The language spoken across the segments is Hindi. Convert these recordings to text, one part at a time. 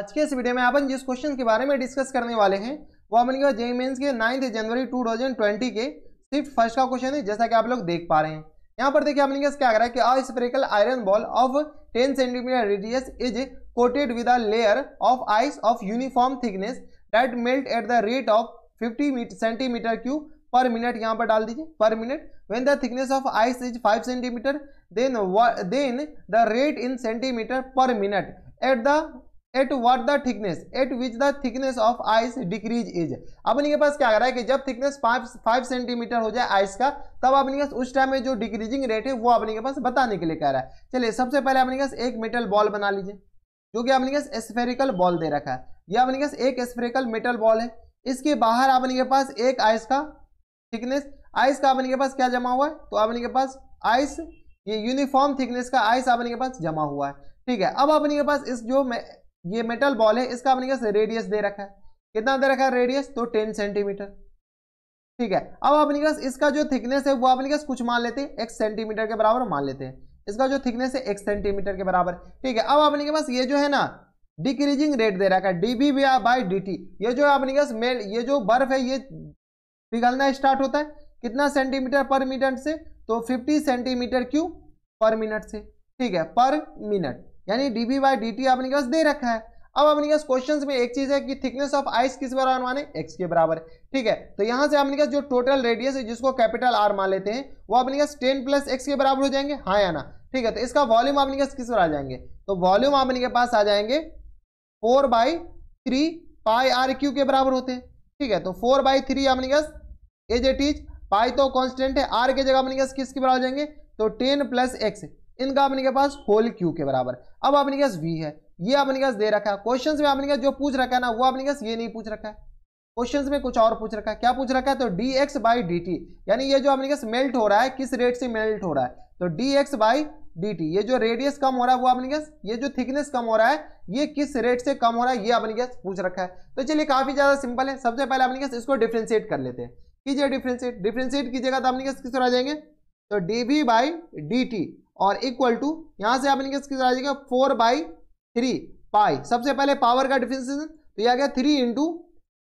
आज के इस वीडियो में अपन जिस क्वेश्चन के बारे में डिस्कस करने वाले हैं वो अपन के जेई मेन्स के नाइन्थ जनवरी 2020 के सिर्फ फर्स्ट का क्वेश्चन है जैसा कि आप लोग देख पा रहे हैं यहाँ पर देखिए अपने क्या कह रहा है कि a spherical iron ball of 10 centimetre radius is coated with a layer of ice of uniform thickness that melt at the rate of fifty centimetre cube per minute यहाँ पर डाल दीजिए per minute when the thickness of ice is five centimetre then then the rate in centimetre per minute at the at what the thickness at which the thickness of ice decrease is अब अपने के पास क्या कर रहा है कि जब थिकनेस फाइव फाइव सेंटीमीटर हो जाए आइस का तब अपने पास उस टाइम में जो डिक्रीजिंग रेट है वो अपने के पास बताने के लिए कह रहा है चलिए सबसे पहले अपने पास एक मेटल बॉल बना लीजिए जो कि अपने पास स्फेरिकल बॉल दे रखा है यह अपने पास एक स्फेरिकल मेटल बॉल है इसके बाहर अपने के पास एक आइस का थिकनेस आइस का अपने के पास क्या जमा हुआ है तो अपने के पास आइस ये यूनिफॉर्म थिकनेस का आइस अपने के पास जमा हुआ है ठीक है अब अपने के पास इस जो ये मेटल बॉल है इसका अपने पास रेडियस दे रखा है कितना दे रखा है रेडियस तो टेन सेंटीमीटर ठीक है अब अपने पास इसका जो थिकनेस है वो अपने पास कुछ मान लेते हैं एक सेंटीमीटर के बराबर मान लेते हैं इसका जो थिकनेस है एक सेंटीमीटर के बराबर ठीक है अब अपने के पास ये जो है ना डिक्रीजिंग रेट दे रखा है डीबी बाई डी टी ये जो अपने के मेल ये जो बर्फ है ये पिघलना स्टार्ट होता है कितना सेंटीमीटर पर मिनट से तो 50 सेंटीमीटर क्यू पर मिनट से ठीक है पर मिनट यानी D B by D T आपने के पास दे रखा है अब आपने के पास क्वेश्चन में एक चीज है कि थिकनेस ऑफ आइस किस बराबर माने एक्स के बराबर ठीक है तो यहां से आपने के पास जो टोटल रेडियस है जिसको कैपिटल आर मान लेते हैं वो आपने के पास टेन प्लस एक्स के बराबर हो जाएंगे हाँ या ना ठीक है तो इसका वॉल्यूम आपने के पास किस पर आ जाएंगे तो वॉल्यूम आपने के पास आ जाएंगे four by three pi R cube के बराबर होते हैं ठीक है तो फोर बाई थ्री आपने के पास एज एट इज पाई तो कॉन्स्टेंट है आर के जगह आपने के पास किसके बराबर हो जाएंगे तो टेन प्लस एक्स इनका अपने के पास होल क्यू के बराबर अब अपने के पास वी है ये अपने के पास दे रखा है क्वेश्चन में अपने के जो पूछ रखा है ना वो अपने के पास ये नहीं पूछ रखा है क्वेश्चन में कुछ और पूछ रखा है क्या पूछ रखा है तो D X by D T यानी ये जो अपने के पास मेल्ट हो रहा है किस रेट से मेल्ट हो रहा है तो D X by D T ये जो रेडियस कम हो रहा है वो अपने गैस ये जो थिकनेस कम हो रहा है ये किस रेट से कम हो रहा है ये अपने गैस पूछ रखा है तो चलिए काफी ज्यादा सिंपल है सबसे पहले अपने गैस इसको डिफ्रेंशिएट कर लेते हैं कीजिए डिफ्रेंशिएट डिफ्रेंशिएट कीजिएगा तो अपने गैस किस तरह आ जाएंगे तो D B by D T और इक्वल टू यहां से आप इनके आ जाएगा फोर बाई थ्री पाई सबसे पहले पावर का डिफिनेशन तो यह आ गया three into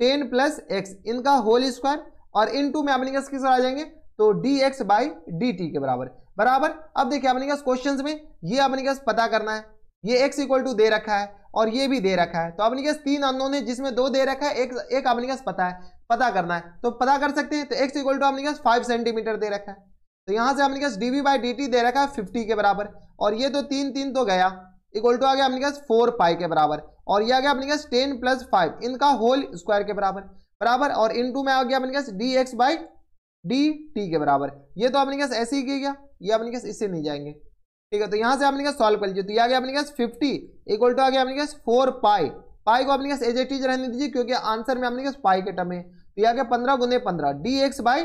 ten plus X इनका होल स्क्वायर और इन टू में आप लिखेंगे किस आ जाएंगे तो D X by D T के बराबर बराबर अब देखिए आपने क्वेश्चन में ये आपने क्या पता करना है ये एक्स इक्वल टू दे रखा है और ये भी दे रखा है तो आपने क्या तीन अनोन है जिसमें दो दे रखा है एक एक आपने क्या पता है पता करना है तो पता कर सकते हैं तो एक्स इक्वल टू आपने क्या फाइव सेंटीमीटर दे रखा है तो यहां से हमने D V by D T दे रखा है फिफ्टी के बराबर और ये तो तीन तीन तो गया इक्वल टू आ गया हमने फोर पाई के बराबर और ये आ गया अपने पास टेन प्लस फाइव इनका होल स्क्वायर के बराबर बराबर और इन टू में आ गया अपने पास D X by D T के बराबर ये तो अपने पास ऐसे ही गया ये अपने पास इससे नहीं जाएंगे ठीक है तो यहाँ से आपने पास सॉल्व कर लीजिए तो ये आ गया अपने पास फिफ्टी इक्वल टू आ गया अपने पास फोर पाई पाई को अपने पास एज एटीज रहने दीजिए क्योंकि आंसर में अपने पास पाई के टर्म है तो ये आ गया पंद्रह गुने पंद्रह D X by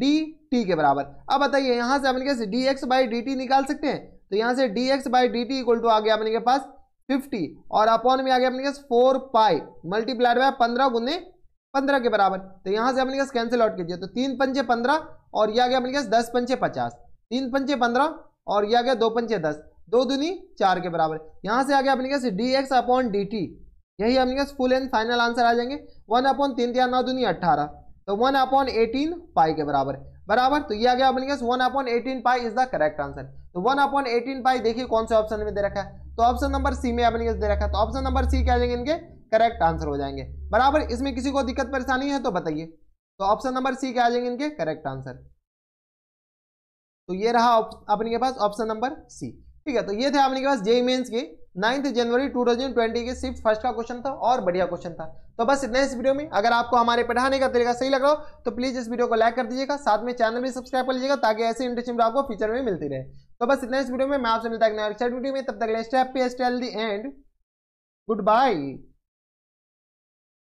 D T के बराबर अब बताइए यहां से अपने कैसे D X by D T निकाल सकते हैं तो यहां से D X by D T equal to आ गया अपने के पास 50 और अपॉन में आ गया अपने के फोर पाई मल्टीप्लाइड बाय पंद्रह गुने पंद्रह के बराबर तो यहां से अपने के कैंसिल आउट कीजिए तो तीन पंचे पंद्रह और यह आ गया अपने के दस पंचे पचास तीन पंचे पंद्रह और यह आ गया दो पंचे दस दो दुनी चार के बराबर यहां से आ गया अपने कैसे D X upon D T यही अपने फुल एंड फाइनल आंसर आ जाएंगे वन अपॉन तीन तो या नौ दुनी अट्ठारह तो वन अपॉन एटीन पाई के बराबर बराबर तो ये आ गया अपने one upon eighteen pi is the correct answer तो वन अपॉन एटीन पाई देखिए कौन से ऑप्शन में दे रखा है तो ऑप्शन नंबर सी में अपने दे रखा है तो ऑप्शन नंबर सी क्या जाएंगे इनके करेक्ट आंसर हो जाएंगे बराबर इसमें किसी को दिक्कत परेशानी है तो बताइए तो ऑप्शन नंबर सी क्या जाएंगे इनके करेक्ट आंसर तो ये रहा अपने के पास ऑप्शन नंबर सी ठीक है तो ये थे अपने के पास जेई मेन्स के नाइन्थ जनवरी 2020 के सिर्फ फर्स्ट का क्वेश्चन था और बढ़िया क्वेश्चन था तो बस इतना इस वीडियो में अगर आपको हमारे पढ़ाने का तरीका सही लग रहा हो तो प्लीज़ इस वीडियो को लाइक कर दीजिएगा साथ में चैनल भी सब्सक्राइब कर लीजिएगा ताकि ऐसे इंटरेस्टिंग आपको फ्यूचर में मिलती रहे तो बस इतना इस वीडियो में मैं आपसे मिलता है तब तक एंड गुड बाई